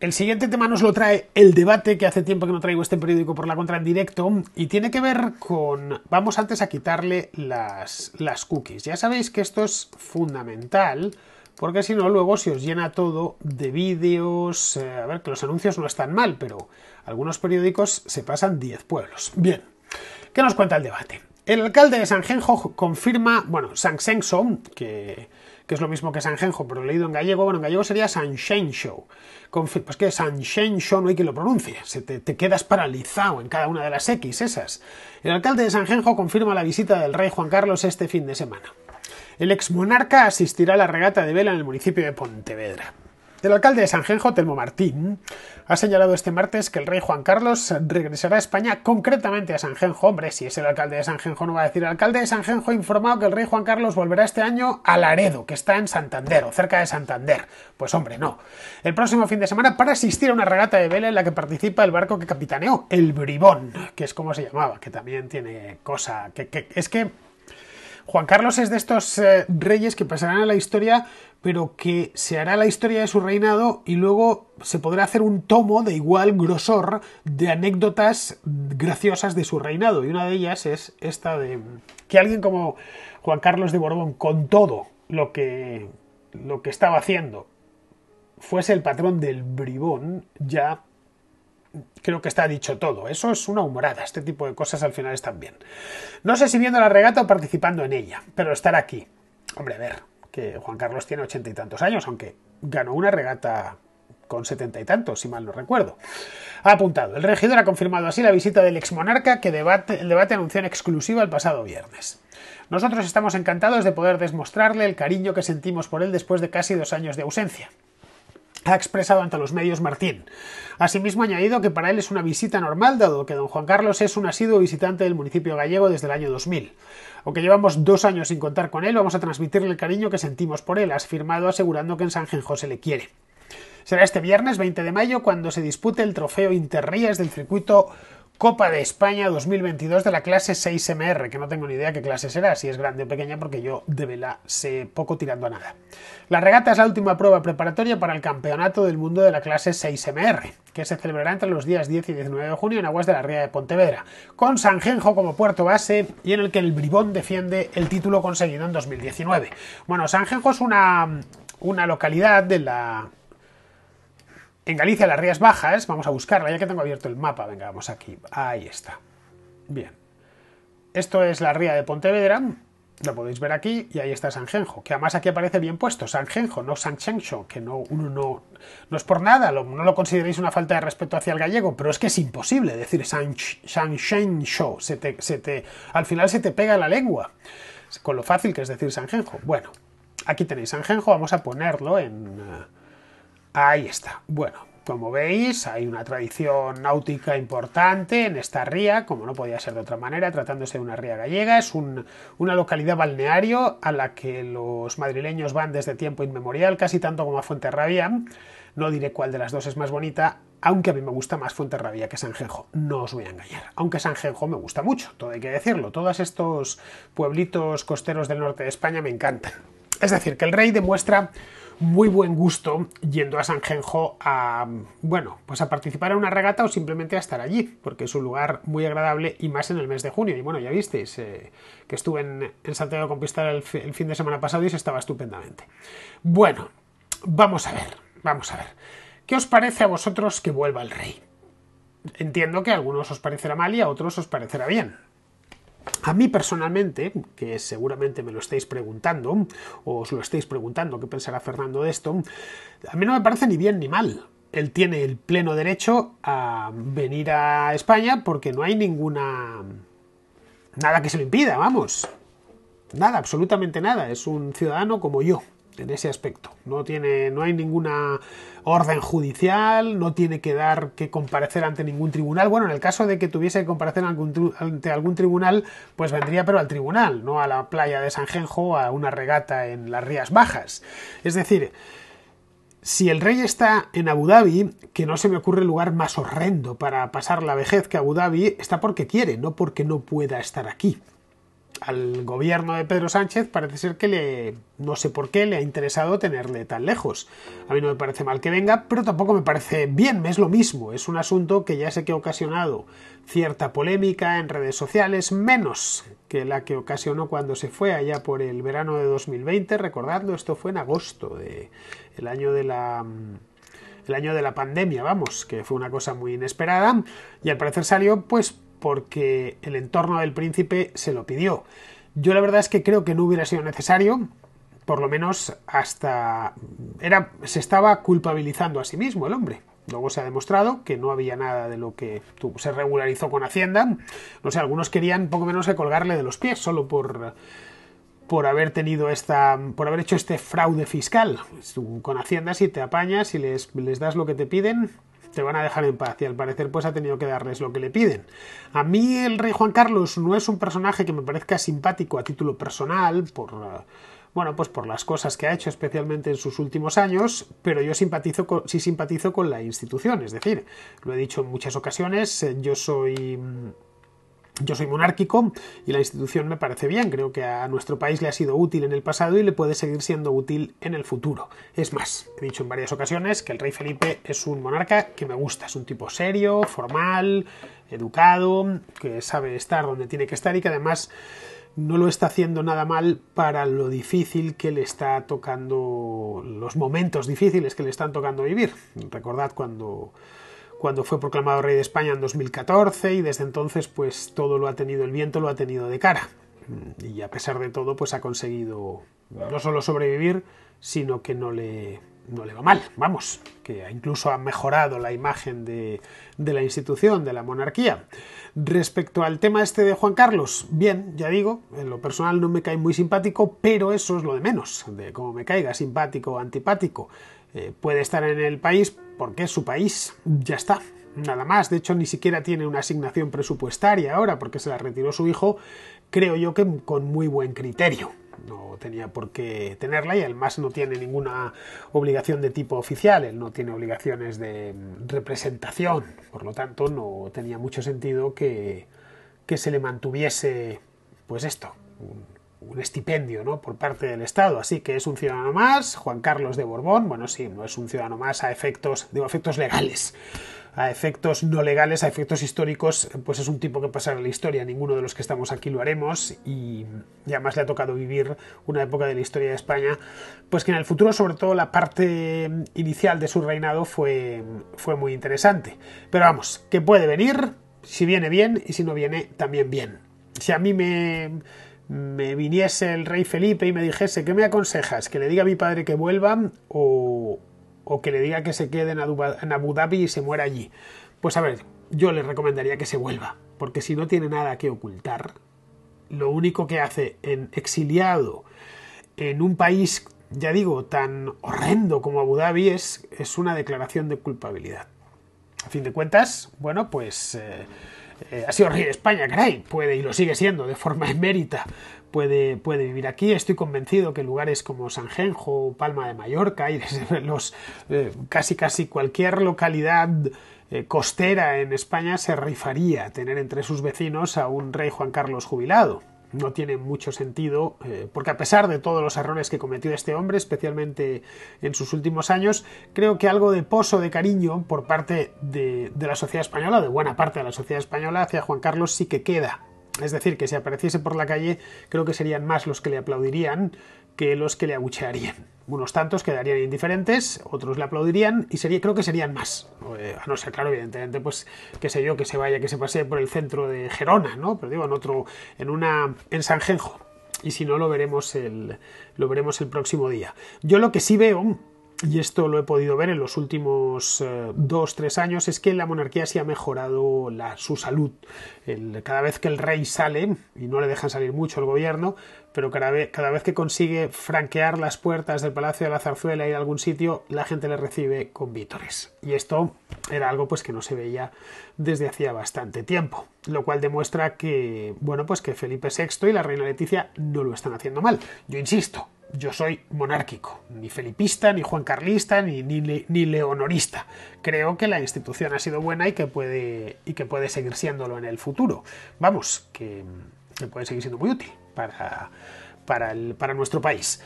El siguiente tema nos lo trae El Debate, que hace tiempo que no traigo este periódico por la contra en directo, y tiene que ver con... Vamos antes a quitarle las, las cookies. Ya sabéis que esto es fundamental, porque si no, luego se os llena todo de vídeos... Eh, a ver, que los anuncios no están mal, pero algunos periódicos se pasan 10 pueblos. Bien, ¿qué nos cuenta el debate? El alcalde de Genjo confirma, bueno, Sengso, que que es lo mismo que Sanjenjo, pero leído en gallego, bueno, en gallego sería Sanxenxo. Pues que Sanxenxo no hay quien lo pronuncie, te, te, quedas paralizado en cada una de las X esas. El alcalde de Sanjenjo confirma la visita del rey Juan Carlos este fin de semana. El exmonarca asistirá a la regata de vela en el municipio de Pontevedra. El alcalde de Sanjenjo, Telmo Martín, ha señalado este martes que el rey Juan Carlos regresará a España, concretamente a Sanjenjo. Hombre, si es el alcalde de Sanjenjo, no va a decir. El alcalde de Sanjenjo ha informado que el rey Juan Carlos volverá este año a Laredo, que está en Santander, o cerca de Santander. Pues hombre, no. El próximo fin de semana para asistir a una regata de vela en la que participa el barco que capitaneó, el Bribón, que es como se llamaba, que también tiene cosa. que, es que. Juan Carlos es de estos eh, reyes que pasarán a la historia pero que se hará la historia de su reinado y luego se podrá hacer un tomo de igual grosor de anécdotas graciosas de su reinado. Y una de ellas es esta de que alguien como Juan Carlos de Borbón, con todo lo que, lo que estaba haciendo, fuese el patrón del bribón, ya creo que está dicho todo. Eso es una humorada. Este tipo de cosas al final están bien. No sé si viendo la regata o participando en ella, pero estar aquí. Hombre, a ver, Juan Carlos tiene ochenta y tantos años, aunque ganó una regata con setenta y tantos, si mal no recuerdo. Ha apuntado, el regidor ha confirmado así la visita del exmonarca que el debate anunció en exclusiva el pasado viernes. Nosotros estamos encantados de poder demostrarle el cariño que sentimos por él después de casi dos años de ausencia ha expresado ante los medios Martín. Asimismo, ha añadido que para él es una visita normal, dado que don Juan Carlos es un asiduo visitante del municipio gallego desde el año 2000. Aunque llevamos dos años sin contar con él, vamos a transmitirle el cariño que sentimos por él, ha firmado asegurando que en San Genjo se le quiere. Será este viernes 20 de mayo cuando se dispute el trofeo Interrías del circuito Copa de España 2022 de la clase 6MR, que no tengo ni idea qué clase será, si es grande o pequeña, porque yo de vela sé poco tirando a nada. La regata es la última prueba preparatoria para el Campeonato del Mundo de la clase 6MR, que se celebrará entre los días 10 y 19 de junio en Aguas de la Ría de Pontevedra, con Sanjenjo como puerto base y en el que el Bribón defiende el título conseguido en 2019. Bueno, Sanjenjo es una, una localidad de la en Galicia, las Rías Bajas, vamos a buscarla, ya que tengo abierto el mapa, venga, vamos aquí, ahí está. Bien. Esto es la ría de Pontevedra, lo podéis ver aquí, y ahí está Sanjenjo, que además aquí aparece bien puesto, Sanjenjo, no Sanchencho, que no, uno no, no es por nada, no lo consideréis una falta de respeto hacia el gallego, pero es que es imposible decir Sanchencho, se te, al final se te pega la lengua, con lo fácil que es decir Sanjenjo. Bueno, aquí tenéis Sanjenjo, vamos a ponerlo en... Eh, Ahí está. Bueno, como veis, hay una tradición náutica importante en esta ría, como no podía ser de otra manera, tratándose de una ría gallega. Es una localidad balneario a la que los madrileños van desde tiempo inmemorial, casi tanto como a Fuenterrabía. No diré cuál de las dos es más bonita, aunque a mí me gusta más Fuenterrabía que Sanjejo. No os voy a engañar, aunque Sanjejo me gusta mucho, todo hay que decirlo. Todos estos pueblitos costeros del norte de España me encantan. Es decir, que el rey demuestra muy buen gusto yendo a Sanjenjo a, bueno, pues a participar en una regata o simplemente a estar allí, porque es un lugar muy agradable y más en el mes de junio. Y bueno, ya visteis eh, que estuve en, Santiago de el, el fin de semana pasado y se estaba estupendamente. Bueno, vamos a ver, vamos a ver. ¿Qué os parece a vosotros que vuelva el rey? Entiendo que a algunos os parecerá mal y a otros os parecerá bien a mí personalmente, que seguramente me lo estáis preguntando, o os lo estáis preguntando qué pensará Fernando de esto, a mí no me parece ni bien ni mal. Él tiene el pleno derecho a venir a España porque no hay ninguna... nada que se lo impida, vamos. Nada, absolutamente nada. Es un ciudadano como yo en ese aspecto. No, tiene, no hay ninguna orden judicial, no tiene que dar que comparecer ante ningún tribunal. Bueno, en el caso de que tuviese que comparecer ante algún tribunal, pues vendría pero al tribunal, no a la playa de Sanjenjo, a una regata en las Rías Bajas. Es decir, si el rey está en Abu Dhabi, que no se me ocurre lugar más horrendo para pasar la vejez que Abu Dhabi, está porque quiere, no porque no pueda estar aquí al gobierno de Pedro Sánchez parece ser que le, no sé por qué, le ha interesado tenerle tan lejos. A mí no me parece mal que venga, pero tampoco me parece bien, es lo mismo. Es un asunto que ya sé que ha ocasionado cierta polémica en redes sociales, menos que la que ocasionó cuando se fue allá por el verano de 2020. Recordando, esto fue en agosto del el año de la el año de la pandemia, vamos, que fue una cosa muy inesperada y al parecer salió pues porque el entorno del príncipe se lo pidió. Yo la verdad es que creo que no hubiera sido necesario, por lo menos hasta era se estaba culpabilizando a sí mismo el hombre. Luego se ha demostrado que no había nada de lo que se regularizó con Hacienda. No sé, algunos querían poco menos que colgarle de los pies solo por por haber tenido esta por haber hecho este fraude fiscal. Con Hacienda si te apañas y les, les das lo que te piden, te van a dejar en paz y al parecer pues ha tenido que darles lo que le piden. A mí el rey Juan Carlos no es un personaje que me parezca simpático a título personal por eh, bueno, pues por las cosas que ha hecho especialmente en sus últimos años, pero yo simpatizo sí simpatizo con la institución, es decir, lo he dicho en muchas ocasiones, eh, yo soy mm, yo soy monárquico y la institución me parece bien, creo que a nuestro país le ha sido útil en el pasado y le puede seguir siendo útil en el futuro. Es más, he dicho en varias ocasiones que el rey Felipe es un monarca que me gusta, es un tipo serio, formal, educado, que sabe estar donde tiene que estar y que además no lo está haciendo nada mal para lo difícil que le está tocando, los momentos difíciles que le están tocando vivir. Recordad cuando cuando fue proclamado rey de España en 2014 y desde entonces pues todo lo ha tenido el viento, lo ha tenido de cara. Y a pesar de todo pues ha conseguido no solo sobrevivir, sino que no le, no le va mal, vamos, que incluso ha mejorado la imagen de, de, la institución, de la monarquía. Respecto al tema este de Juan Carlos, bien, ya digo, en lo personal no me cae muy simpático, pero eso es lo de menos, de cómo me caiga, simpático o antipático. Eh, puede estar en el país porque es su país, ya está, nada más. De hecho, ni siquiera tiene una asignación presupuestaria ahora porque se la retiró su hijo, creo yo que con muy buen criterio. No tenía por qué tenerla y además no tiene ninguna obligación de tipo oficial, él no tiene obligaciones de mm, representación, por lo tanto no tenía mucho sentido que, que se le mantuviese, pues esto, un estipendio ¿no? por parte del Estado. Así que es un ciudadano más, Juan Carlos de Borbón, bueno, sí, no es un ciudadano más a efectos, digo, efectos legales. A efectos no legales, a efectos históricos, pues es un tipo que pasará la historia. Ninguno de los que estamos aquí lo haremos y, ya además le ha tocado vivir una época de la historia de España, pues que en el futuro, sobre todo la parte inicial de su reinado, fue, fue muy interesante. Pero vamos, que puede venir, si viene bien y si no viene, también bien. Si a mí me me viniese el rey Felipe y me dijese, ¿qué me aconsejas? ¿Que le diga a mi padre que vuelva o, que le diga que se quede en Abu Dhabi y se muera allí? Pues a ver, yo le recomendaría que se vuelva, porque si no tiene nada que ocultar, lo único que hace en exiliado en un país, ya digo, tan horrendo como Abu Dhabi es, una declaración de culpabilidad. A fin de cuentas, bueno, pues... Eh, eh, ha sido rey de España, caray, puede y lo sigue siendo de forma emérita, puede, vivir aquí. Estoy convencido que lugares como Sanjenjo, Palma de Mallorca y los, eh, casi casi cualquier localidad eh, costera en España se rifaría tener entre sus vecinos a un rey Juan Carlos jubilado no tiene mucho sentido, eh, porque a pesar de todos los errores que cometió este hombre, especialmente en sus últimos años, creo que algo de pozo de cariño por parte de, de la sociedad española, de buena parte de la sociedad española, hacia Juan Carlos sí que queda. Es decir, que si apareciese por la calle, creo que serían más los que le aplaudirían que los que le abuchearían. Unos tantos quedarían indiferentes, otros le aplaudirían y sería, creo que serían más. Eh, a no ser, claro, evidentemente, pues, qué sé yo, que se vaya, que se pase por el centro de Gerona, ¿no? Pero digo, en otro, en una, en Sanjenjo. Y si no, lo veremos el, lo veremos el próximo día. Yo lo que sí veo, y esto lo he podido ver en los últimos eh, dos, tres años, es que la monarquía sí ha mejorado su salud. cada vez que el rey sale, y no le dejan salir mucho el gobierno, pero cada vez, que consigue franquear las puertas del Palacio de la Zarzuela y de algún sitio, la gente le recibe con vítores. Y esto era algo pues que no se veía desde hacía bastante tiempo, lo cual demuestra que, bueno, pues que Felipe VI y la reina Leticia no lo están haciendo mal. Yo insisto, yo soy monárquico, ni felipista, ni juancarlista, ni, ni, ni, leonorista. Creo que la institución ha sido buena y que puede, y que puede seguir siéndolo en el futuro. Vamos, que, puede seguir siendo muy útil para, para nuestro país.